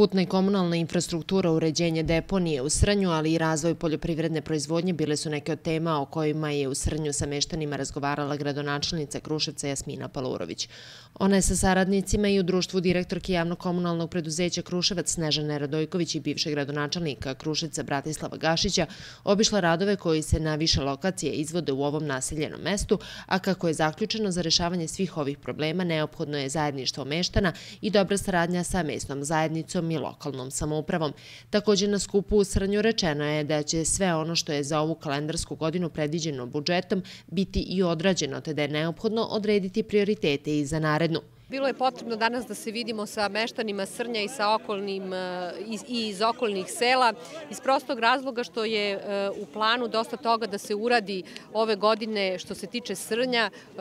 Putna i komunalna infrastruktura, uređenje deponije u Srnju, ali i razvoj poljoprivredne proizvodnje bile su neke od tema o kojima je u Srnju sa meštanima razgovarala gradonačelnica Kruševca Jasmina Palurović. Ona je sa saradnicima i u društvu direktorki javno-komunalnog preduzeća Kruševac Snežana Radojković i bivšeg gradonačelnika Kruševca Bratislava Gašića obišla radove koji se na više lokacije izvode u ovom naseljenom mestu, a kako je zaključeno za rešavanje svih ovih problema neophodno je zajedništvo meštana i dobra saradnja sa mesnom zajednicom i lokalnom samoupravom. Takođe na skupu u Srnju rečeno je da će sve ono što je za ovu kalendarsku godinu predviđeno budžetom biti i odrađeno, te da je neophodno odrediti prioritete i za narednu. Bilo je potrebno danas da se vidimo sa meštanima Srnja i sa okolnim eh, i iz okolnih sela iz prostog razloga što je eh, u planu dosta toga da se uradi ove godine što se tiče Srnja. Eh,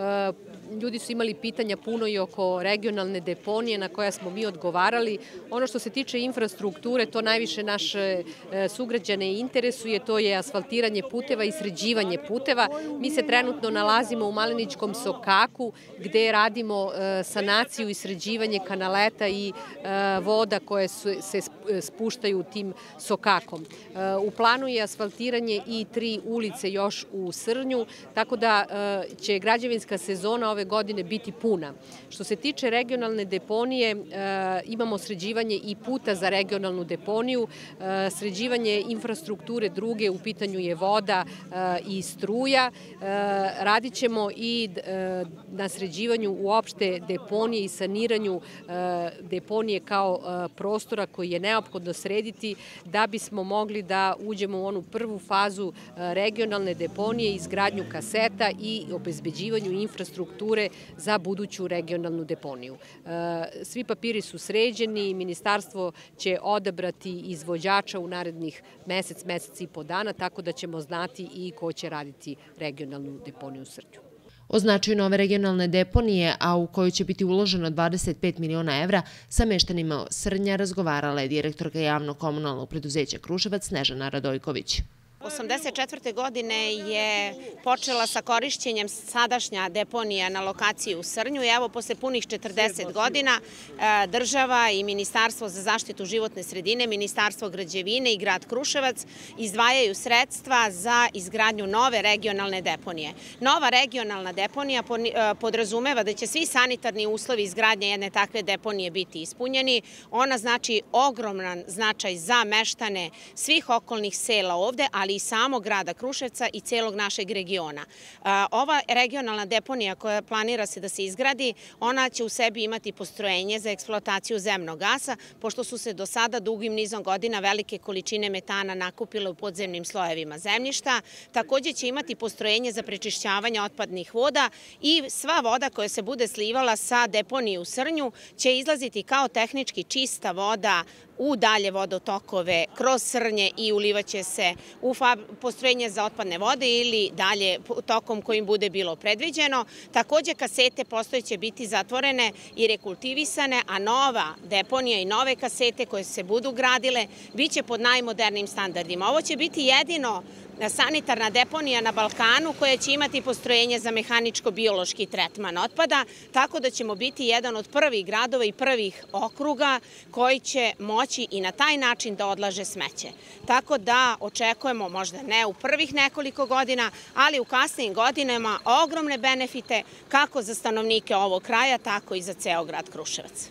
ljudi su imali pitanja puno i oko regionalne deponije na koja smo mi odgovarali. Ono što se tiče infrastrukture, to najviše naše sugrađane interesuje, to je asfaltiranje puteva i sređivanje puteva. Mi se trenutno nalazimo u Maleničkom sokaku gde radimo sanaciju sanaciju i sređivanje kanaleta i e, voda koje su, se e, spuštaju tim sokakom. E, u planu je asfaltiranje i tri ulice još u Srnju, tako da će građevinska sezona ove godine biti puna. Što se tiče regionalne deponije, imamo sređivanje i puta za regionalnu deponiju, sređivanje infrastrukture druge, u pitanju je voda i struja. Radit ćemo i na sređivanju uopšte deponije deponije i saniranju e, deponije kao e, prostora koji je neophodno srediti da bismo mogli da uđemo u onu prvu fazu e, regionalne deponije, izgradnju kaseta i obezbeđivanju infrastrukture za buduću regionalnu deponiju. Svi papiri su sređeni ministarstvo će odabrati izvođača u narednih mesec, mesec i po dana, tako da ćemo znati i ko će raditi regionalnu deponiju u Srđu. O značaju nove regionalne deponije, a u koju će biti uloženo 25 miliona evra, sa meštanima Srnja razgovarala je direktorka javno-komunalnog preduzeća Kruševac Snežana Radojković. 1984. godine je počela sa korišćenjem sadašnja deponija na lokaciji u Srnju i evo posle punih 40 godina e, država i Ministarstvo za zaštitu životne sredine, Ministarstvo građevine i grad Kruševac izdvajaju sredstva za izgradnju nove regionalne deponije. Nova regionalna deponija e, podrazumeva da će svi sanitarni uslovi izgradnje jedne takve deponije biti ispunjeni. Ona znači ogroman značaj za meštane svih okolnih sela ovde, ali ali i samo grada Kruševca i celog našeg regiona. Ova regionalna deponija koja planira se da se izgradi, ona će u sebi imati postrojenje za eksploataciju zemnog gasa, pošto su se do sada dugim nizom godina velike količine metana nakupile u podzemnim slojevima zemljišta. Takođe će imati postrojenje za prečišćavanje otpadnih voda i sva voda koja se bude slivala sa deponije u Srnju će izlaziti kao tehnički čista voda u dalje vodotokove kroz Srnje i ulivaće se u postrojenja za otpadne vode ili dalje tokom kojim bude bilo predviđeno. Takođe kasete postojeće biti zatvorene i rekultivisane, a nova deponija i nove kasete koje se budu gradile biće pod najmodernijim standardima. Ovo će biti jedino sanitarna deponija na Balkanu koja će imati postrojenje za mehaničko-biološki tretman otpada, tako da ćemo biti jedan od prvih gradova i prvih okruga koji će moći i na taj način da odlaže smeće. Tako da očekujemo, možda ne u prvih nekoliko godina, ali u kasnijim godinama ogromne benefite kako za stanovnike ovog kraja, tako i za ceo grad Kruševac.